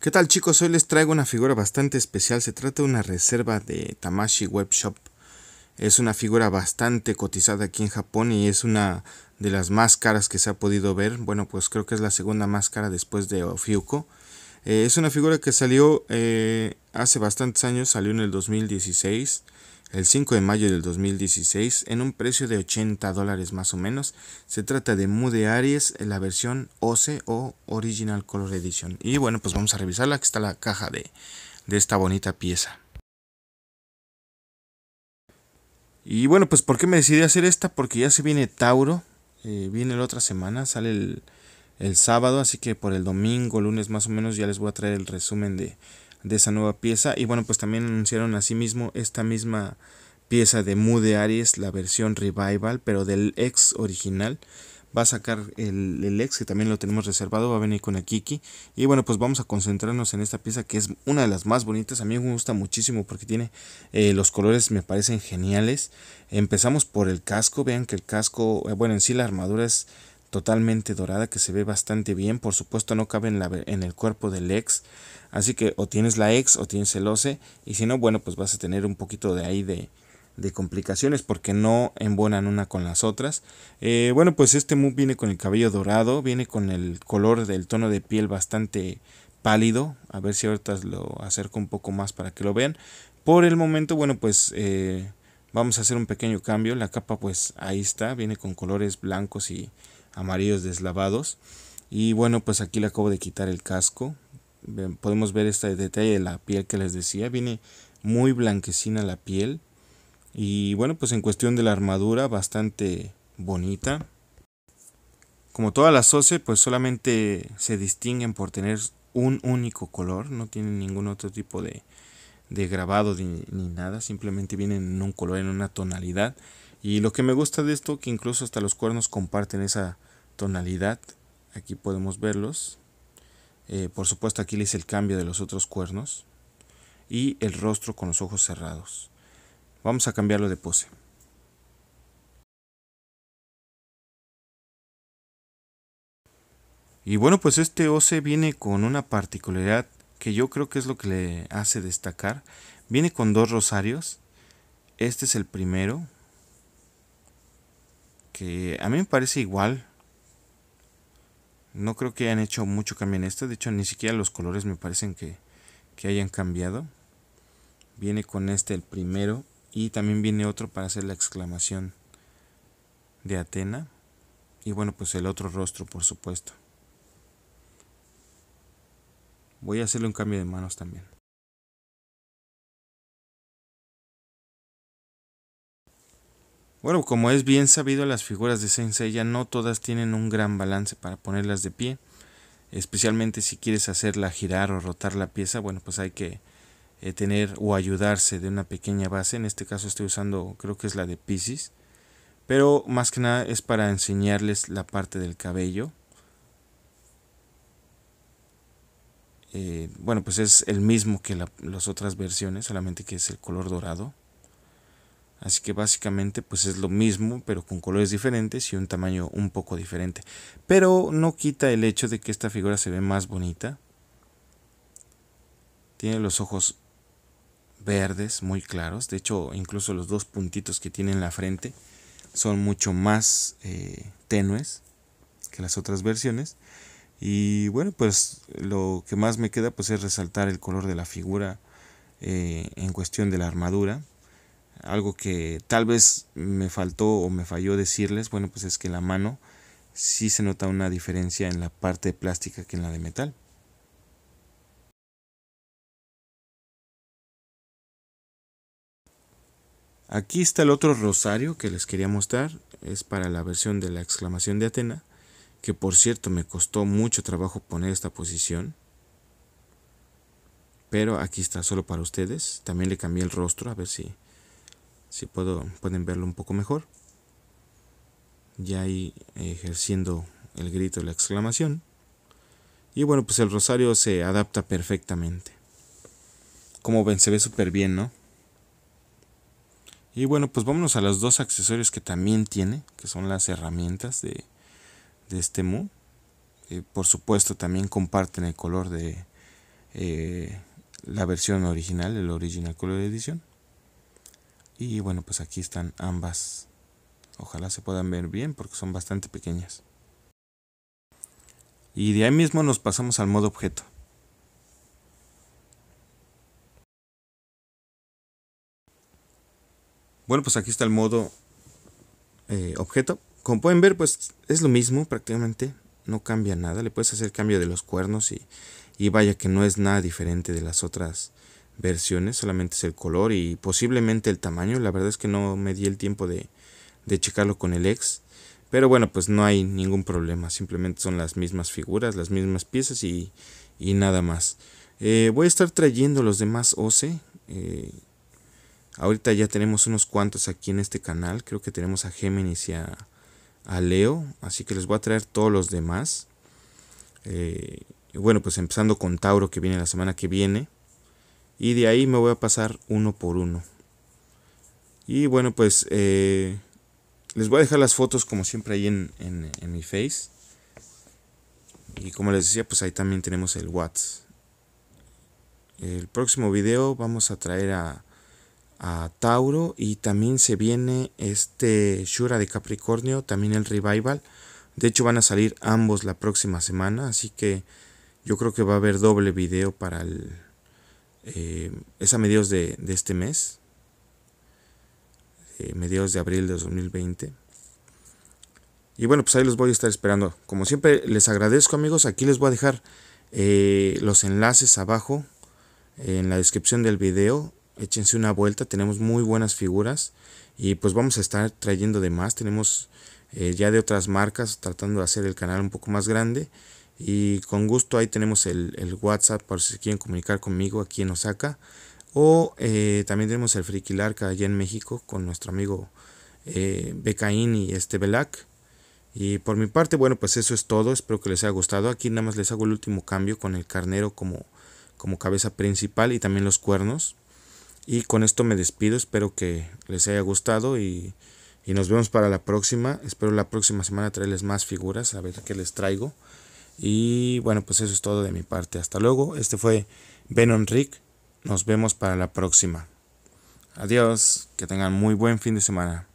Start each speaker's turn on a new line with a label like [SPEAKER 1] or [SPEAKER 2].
[SPEAKER 1] ¿Qué tal chicos? Hoy les traigo una figura bastante especial. Se trata de una reserva de Tamashi Webshop. Es una figura bastante cotizada aquí en Japón y es una de las más caras que se ha podido ver. Bueno, pues creo que es la segunda más cara después de Ofiuko. Eh, es una figura que salió eh, hace bastantes años, salió en el 2016, el 5 de mayo del 2016, en un precio de 80 dólares más o menos. Se trata de Mude Aries, la versión OC o Original Color Edition. Y bueno, pues vamos a revisarla, que está la caja de, esta bonita pieza. Y bueno, pues ¿por qué me decidí hacer esta? Porque ya se viene Tauro, eh, viene la otra semana, sale el el sábado, así que por el domingo, lunes más o menos, ya les voy a traer el resumen de, de esa nueva pieza. Y bueno, pues también anunciaron asimismo esta misma pieza de Mude Aries, la versión revival, pero del ex original. Va a sacar el, el, ex, que también lo tenemos reservado, va a venir con Akiki. Y bueno, pues vamos a concentrarnos en esta pieza que es una de las más bonitas. A mí me gusta muchísimo porque tiene eh, los colores, me parecen geniales. Empezamos por el casco, vean que el casco, eh, bueno, en sí la armadura es totalmente dorada que se ve bastante bien. Por supuesto no cabe en, la, en el cuerpo del ex. Así que o tienes la ex o tienes el OCE. Y si no, bueno, pues vas a tener un poquito de ahí de, complicaciones porque no embonan una con las otras. Eh, bueno, pues este mood viene con el cabello dorado, viene con el color del tono de piel bastante pálido. A ver si ahorita lo acerco un poco más para que lo vean. Por el momento, bueno, pues... Eh, vamos a hacer un pequeño cambio. La capa pues ahí está, viene con colores blancos y amarillos deslavados. Y bueno, pues aquí le acabo de quitar el casco. Podemos ver este detalle de la piel que les decía. Viene muy blanquecina la piel. Y bueno, pues en cuestión de la armadura, bastante bonita. Como todas las OCE, pues solamente se distinguen por tener un único color. No tienen ningún otro tipo de, de grabado ni, ni, nada. Simplemente vienen en un color, en una tonalidad. Y lo que me gusta de esto, que incluso hasta los cuernos comparten esa tonalidad aquí podemos verlos eh, por supuesto aquí le hice el cambio de los otros cuernos y el rostro con los ojos cerrados vamos a cambiarlo de pose y bueno pues este oce viene con una particularidad que yo creo que es lo que le hace destacar viene con dos rosarios este es el primero que a mí me parece igual no creo que hayan hecho mucho cambio en esto. De hecho, ni siquiera los colores me parecen que, que hayan cambiado. Viene con este el primero. Y también viene otro para hacer la exclamación de Atena. Y bueno, pues el otro rostro, por supuesto. Voy a hacerle un cambio de manos también. Bueno, como es bien sabido, las figuras de Sensei ya no todas tienen un gran balance para ponerlas de pie. Especialmente si quieres hacerla girar o rotar la pieza, bueno, pues hay que eh, tener o ayudarse de una pequeña base. En este caso estoy usando, creo que es la de Pisces. Pero más que nada es para enseñarles la parte del cabello. Eh, bueno, pues es el mismo que las otras versiones, solamente que es el color dorado. Así que básicamente pues es lo mismo, pero con colores diferentes y un tamaño un poco diferente. Pero no quita el hecho de que esta figura se ve más bonita. Tiene los ojos verdes muy claros. De hecho, incluso los dos puntitos que tiene en la frente son mucho más eh, tenues que las otras versiones. Y bueno, pues lo que más me queda pues es resaltar el color de la figura eh, en cuestión de la armadura algo que tal vez me faltó o me falló decirles, bueno, pues es que la mano sí se nota una diferencia en la parte plástica que en la de metal. Aquí está el otro rosario que les quería mostrar, es para la versión de la exclamación de Atena, que por cierto me costó mucho trabajo poner esta posición. Pero aquí está solo para ustedes, también le cambié el rostro a ver si si puedo pueden verlo un poco mejor ya ahí eh, ejerciendo el grito la exclamación y bueno pues el rosario se adapta perfectamente como ven se ve súper bien no y bueno pues vámonos a los dos accesorios que también tiene que son las herramientas de, este mu eh, por supuesto también comparten el color de eh, la versión original el original color edition y bueno, pues aquí están ambas. Ojalá se puedan ver bien porque son bastante pequeñas. Y de ahí mismo nos pasamos al modo objeto. Bueno, pues aquí está el modo eh, objeto. Como pueden ver, pues es lo mismo prácticamente. No cambia nada. Le puedes hacer cambio de los cuernos y, y vaya que no es nada diferente de las otras versiones, solamente es el color y posiblemente el tamaño. La verdad es que no me di el tiempo de, checarlo con el ex. Pero bueno, pues no hay ningún problema, simplemente son las mismas figuras, las mismas piezas y, nada más. Eh, voy a estar trayendo los demás OCE. Eh, ahorita ya tenemos unos cuantos aquí en este canal, creo que tenemos a Géminis y a, Leo, así que les voy a traer todos los demás. Eh, bueno, pues empezando con Tauro que viene la semana que viene y de ahí me voy a pasar uno por uno. Y bueno, pues eh, les voy a dejar las fotos como siempre ahí en, mi face. Y como les decía, pues ahí también tenemos el WhatsApp. El próximo video vamos a traer a, a Tauro y también se viene este Shura de Capricornio, también el Revival. De hecho van a salir ambos la próxima semana, así que yo creo que va a haber doble video para el, eh, es a mediados de, este mes, eh, mediados de abril de 2020. Y bueno, pues ahí los voy a estar esperando. Como siempre, les agradezco amigos. Aquí les voy a dejar eh, los enlaces abajo en la descripción del video. Échense una vuelta, tenemos muy buenas figuras. Y pues vamos a estar trayendo de más. Tenemos ya de otras marcas tratando de hacer el canal un poco más grande. Y con gusto ahí tenemos el, el WhatsApp por si quieren comunicar conmigo aquí en Osaka. O eh, también tenemos el Friquilarca allá en México con nuestro amigo eh, Becaín y este Belac. Y por mi parte, bueno, pues eso es todo. Espero que les haya gustado. Aquí nada más les hago el último cambio con el carnero como, como cabeza principal y también los cuernos. Y con esto me despido. Espero que les haya gustado y, y nos vemos para la próxima. Espero la próxima semana traerles más figuras, a ver qué les traigo. Y bueno, pues eso es todo de mi parte. Hasta luego. Este fue Venom Rick. Nos vemos para la próxima. Adiós. Que tengan muy buen fin de semana.